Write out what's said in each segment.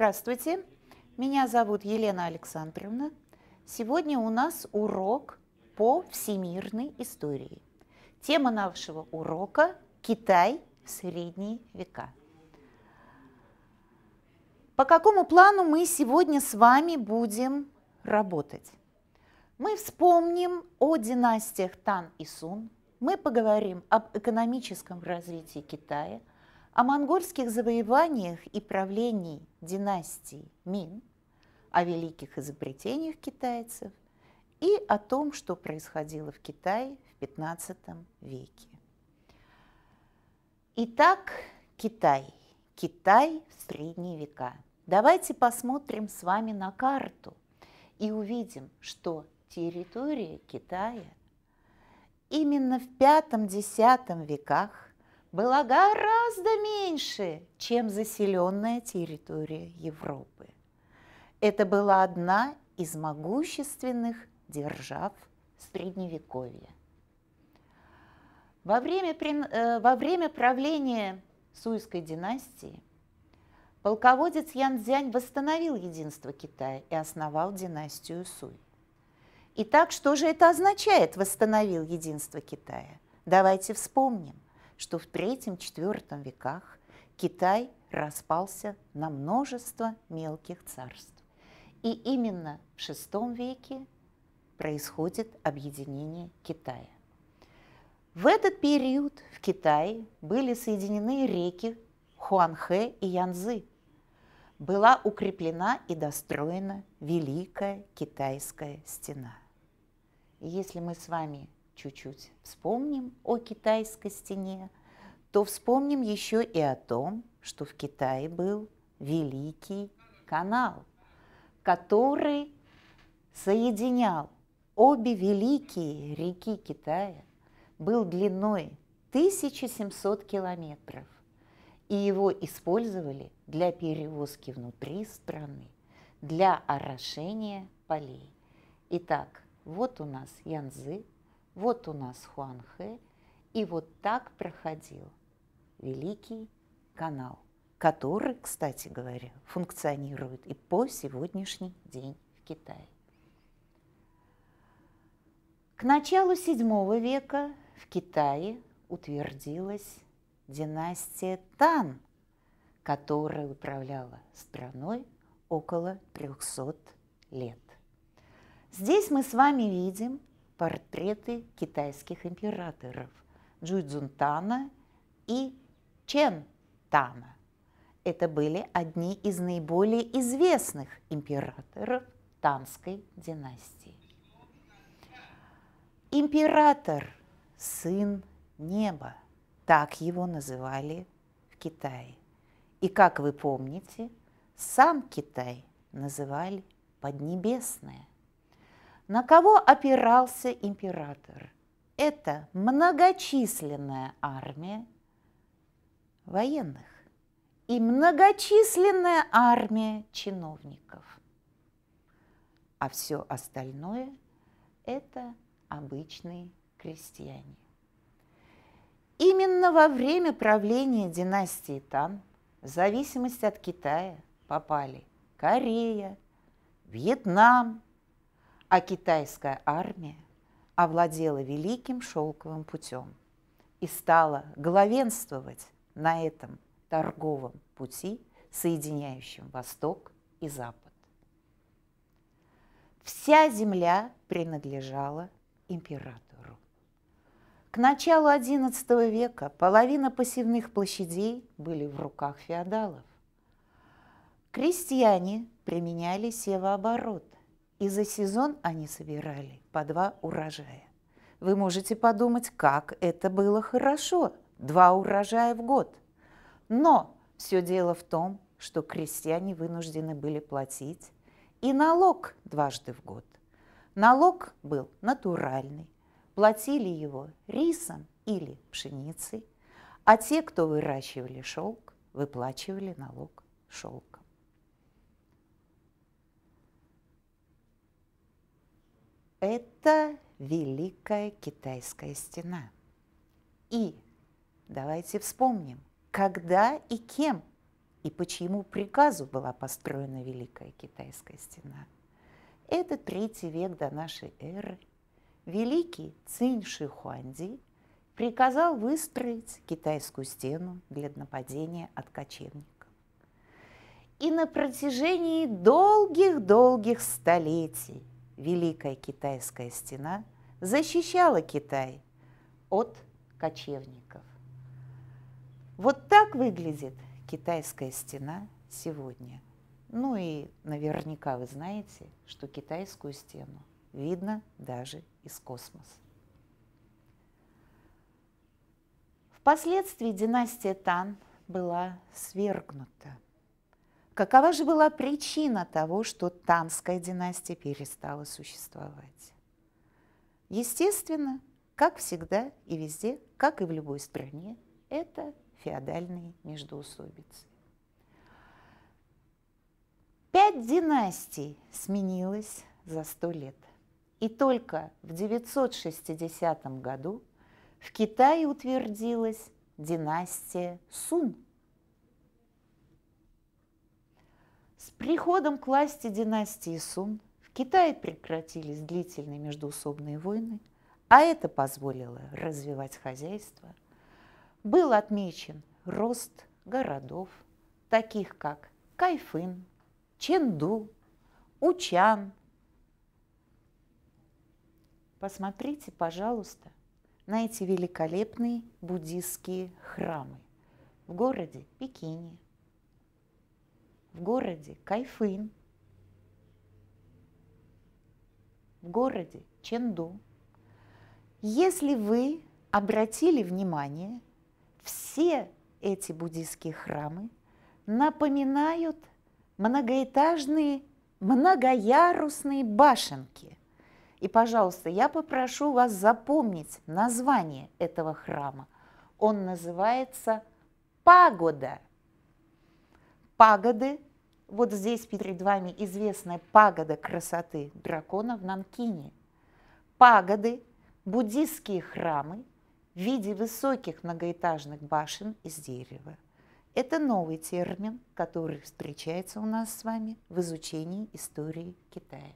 Здравствуйте, меня зовут Елена Александровна. Сегодня у нас урок по всемирной истории. Тема нашего урока – Китай в средние века. По какому плану мы сегодня с вами будем работать? Мы вспомним о династиях Тан и Сун, мы поговорим об экономическом развитии Китая – о монгольских завоеваниях и правлении династии Мин, о великих изобретениях китайцев и о том, что происходило в Китае в XV веке. Итак, Китай. Китай в средние века. Давайте посмотрим с вами на карту и увидим, что территория Китая именно в V-X веках была гораздо меньше, чем заселенная территория Европы. Это была одна из могущественных держав Средневековья. Во время, э, во время правления Суйской династии полководец Ян Цзянь восстановил единство Китая и основал династию Суй. Итак, что же это означает «восстановил единство Китая»? Давайте вспомним – что в третьем-четвертом веках Китай распался на множество мелких царств. И именно в шестом веке происходит объединение Китая. В этот период в Китае были соединены реки Хуанхэ и Янзы. Была укреплена и достроена Великая Китайская стена. И если мы с вами чуть-чуть вспомним о китайской стене, то вспомним еще и о том, что в Китае был Великий канал, который соединял обе великие реки Китая, был длиной 1700 километров, и его использовали для перевозки внутри страны, для орошения полей. Итак, вот у нас Янзы, вот у нас Хуанхэ, и вот так проходил Великий канал, который, кстати говоря, функционирует и по сегодняшний день в Китае. К началу VII века в Китае утвердилась династия Тан, которая управляла страной около 300 лет. Здесь мы с вами видим портреты китайских императоров Джуйцзунтана и Чен Тана. Это были одни из наиболее известных императоров Танской династии. Император – сын неба, так его называли в Китае. И, как вы помните, сам Китай называли Поднебесное на кого опирался император. Это многочисленная армия военных и многочисленная армия чиновников. А все остальное – это обычные крестьяне. Именно во время правления династии Тан в зависимости от Китая попали Корея, Вьетнам, а китайская армия овладела Великим Шелковым путем и стала главенствовать на этом торговом пути, соединяющем Восток и Запад. Вся земля принадлежала императору. К началу XI века половина посевных площадей были в руках феодалов. Крестьяне применяли севооборот, и за сезон они собирали по два урожая. Вы можете подумать, как это было хорошо, два урожая в год. Но все дело в том, что крестьяне вынуждены были платить и налог дважды в год. Налог был натуральный, платили его рисом или пшеницей, а те, кто выращивали шелк, выплачивали налог шелк. Это Великая Китайская стена. И давайте вспомним, когда и кем и по чьему приказу была построена Великая Китайская стена. Это третий век до нашей эры. Великий Цинь Ши Хуанди приказал выстроить китайскую стену для нападения от кочевников. И на протяжении долгих-долгих столетий Великая Китайская стена защищала Китай от кочевников. Вот так выглядит Китайская стена сегодня. Ну и наверняка вы знаете, что Китайскую стену видно даже из космоса. Впоследствии династия Тан была свергнута. Какова же была причина того, что Танская династия перестала существовать? Естественно, как всегда и везде, как и в любой стране, это феодальные междуусобицы. Пять династий сменилось за сто лет. И только в 960 году в Китае утвердилась династия Сун – С приходом к власти династии Сун в Китае прекратились длительные междуусобные войны, а это позволило развивать хозяйство. Был отмечен рост городов, таких как Кайфын, Ченду, Учан. Посмотрите, пожалуйста, на эти великолепные буддистские храмы в городе Пекине – в городе Кайфын, в городе Ченду. Если вы обратили внимание, все эти буддийские храмы напоминают многоэтажные, многоярусные башенки. И, пожалуйста, я попрошу вас запомнить название этого храма. Он называется «Пагода» пагоды. Вот здесь перед вами известная пагода красоты дракона в Нанкине. Пагоды, буддистские храмы в виде высоких многоэтажных башен из дерева. Это новый термин, который встречается у нас с вами в изучении истории Китая.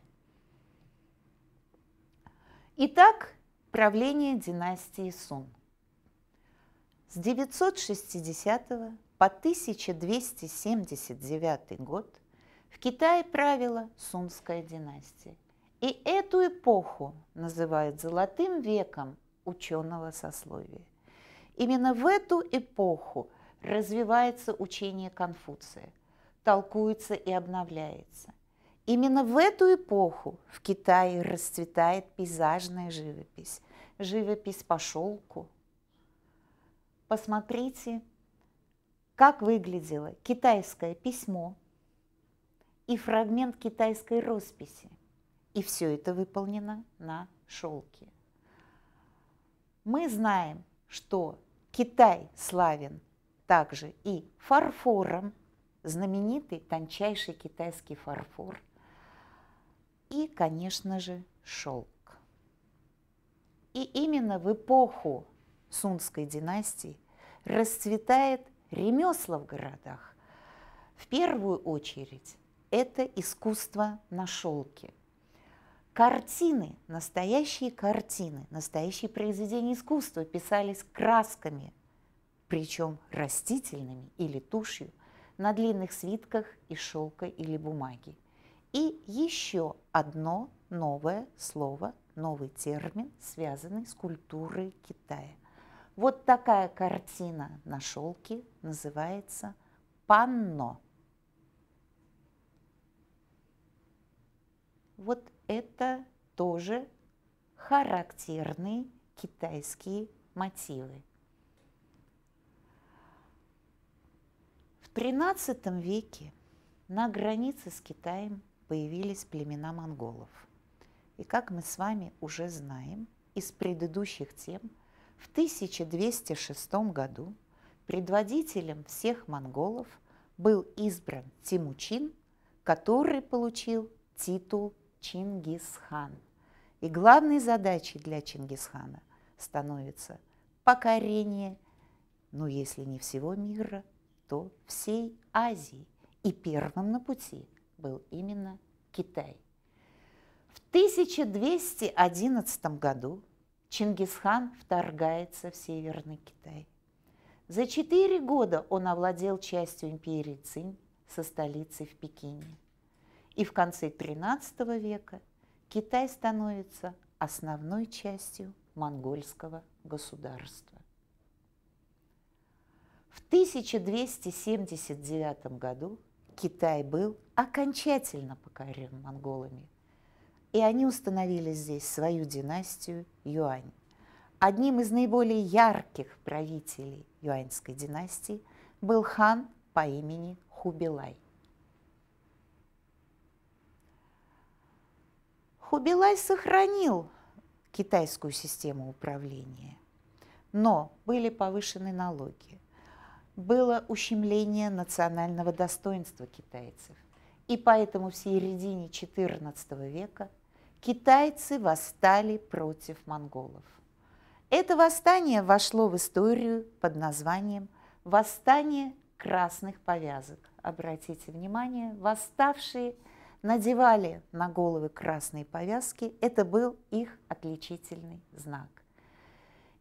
Итак, правление династии Сун. С 960 по 1279 год в Китае правила Сунская династия. И эту эпоху называют золотым веком ученого сословия. Именно в эту эпоху развивается учение Конфуция, толкуется и обновляется. Именно в эту эпоху в Китае расцветает пейзажная живопись, живопись по шелку. Посмотрите как выглядело китайское письмо и фрагмент китайской росписи. И все это выполнено на шелке. Мы знаем, что Китай славен также и фарфором, знаменитый тончайший китайский фарфор, и, конечно же, шелк. И именно в эпоху Сунской династии расцветает ремесла в городах. В первую очередь это искусство на шелке. Картины, настоящие картины, настоящие произведения искусства писались красками, причем растительными или тушью, на длинных свитках из шелка или бумаги. И еще одно новое слово, новый термин, связанный с культурой Китая – вот такая картина на шелке называется панно. Вот это тоже характерные китайские мотивы. В XIII веке на границе с Китаем появились племена монголов. И как мы с вами уже знаем из предыдущих тем – в 1206 году предводителем всех монголов был избран Тимучин, который получил титул Чингисхан. И главной задачей для Чингисхана становится покорение, ну если не всего мира, то всей Азии. И первым на пути был именно Китай. В 1211 году Чингисхан вторгается в Северный Китай. За четыре года он овладел частью империи Цинь со столицей в Пекине. И в конце XIII века Китай становится основной частью монгольского государства. В 1279 году Китай был окончательно покорен монголами, и они установили здесь свою династию Юань. Одним из наиболее ярких правителей юаньской династии был хан по имени Хубилай. Хубилай сохранил китайскую систему управления, но были повышены налоги, было ущемление национального достоинства китайцев, и поэтому в середине XIV века китайцы восстали против монголов. Это восстание вошло в историю под названием «Восстание красных повязок». Обратите внимание, восставшие надевали на головы красные повязки, это был их отличительный знак.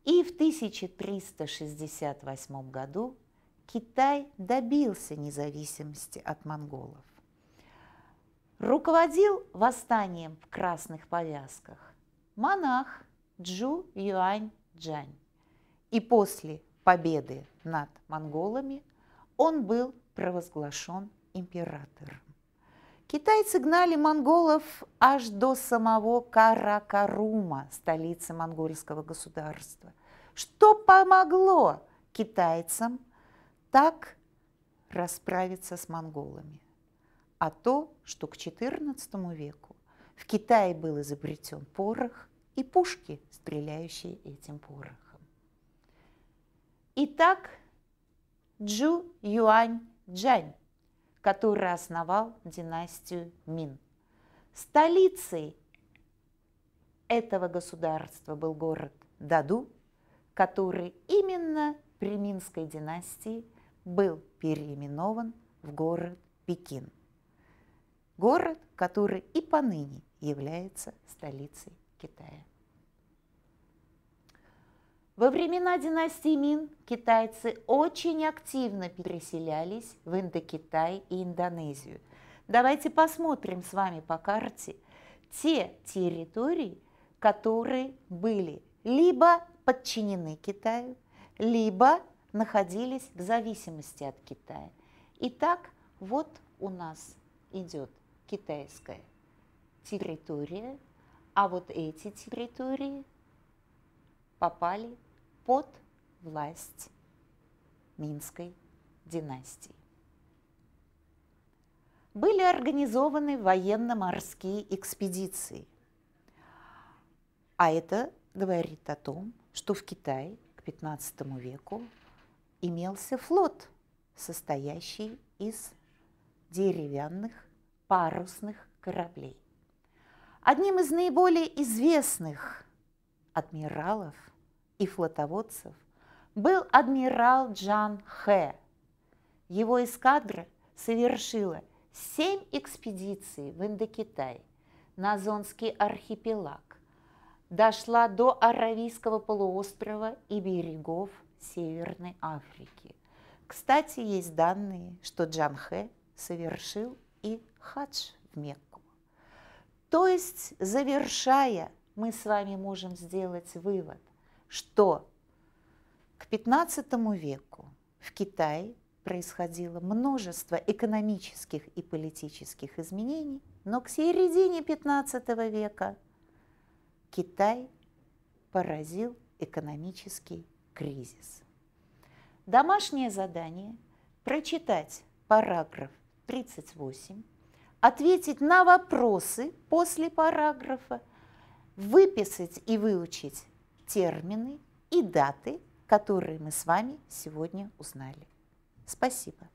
И в 1368 году Китай добился независимости от монголов. Руководил восстанием в красных повязках монах Джу Юань Джань. И после победы над монголами он был провозглашен императором. Китайцы гнали монголов аж до самого Каракарума, столицы монгольского государства, что помогло китайцам так расправиться с монголами а то, что к XIV веку в Китае был изобретен порох и пушки, стреляющие этим порохом. Итак, Джу Юань Джань, который основал династию Мин. Столицей этого государства был город Даду, который именно при Минской династии был переименован в город Пекин город, который и поныне является столицей Китая. Во времена династии Мин китайцы очень активно переселялись в Индокитай и Индонезию. Давайте посмотрим с вами по карте те территории, которые были либо подчинены Китаю, либо находились в зависимости от Китая. Итак, вот у нас идет китайская территория, а вот эти территории попали под власть Минской династии. Были организованы военно-морские экспедиции. А это говорит о том, что в Китае к XV веку имелся флот, состоящий из деревянных парусных кораблей. Одним из наиболее известных адмиралов и флотоводцев был адмирал Джан Хэ. Его эскадра совершила семь экспедиций в Индокитай, на Озонский архипелаг, дошла до Аравийского полуострова и берегов Северной Африки. Кстати, есть данные, что Джан Хэ совершил и хадж в Мекку. То есть, завершая, мы с вами можем сделать вывод, что к 15 веку в Китае происходило множество экономических и политических изменений, но к середине 15 века Китай поразил экономический кризис. Домашнее задание – прочитать параграф 38, ответить на вопросы после параграфа, выписать и выучить термины и даты, которые мы с вами сегодня узнали. Спасибо.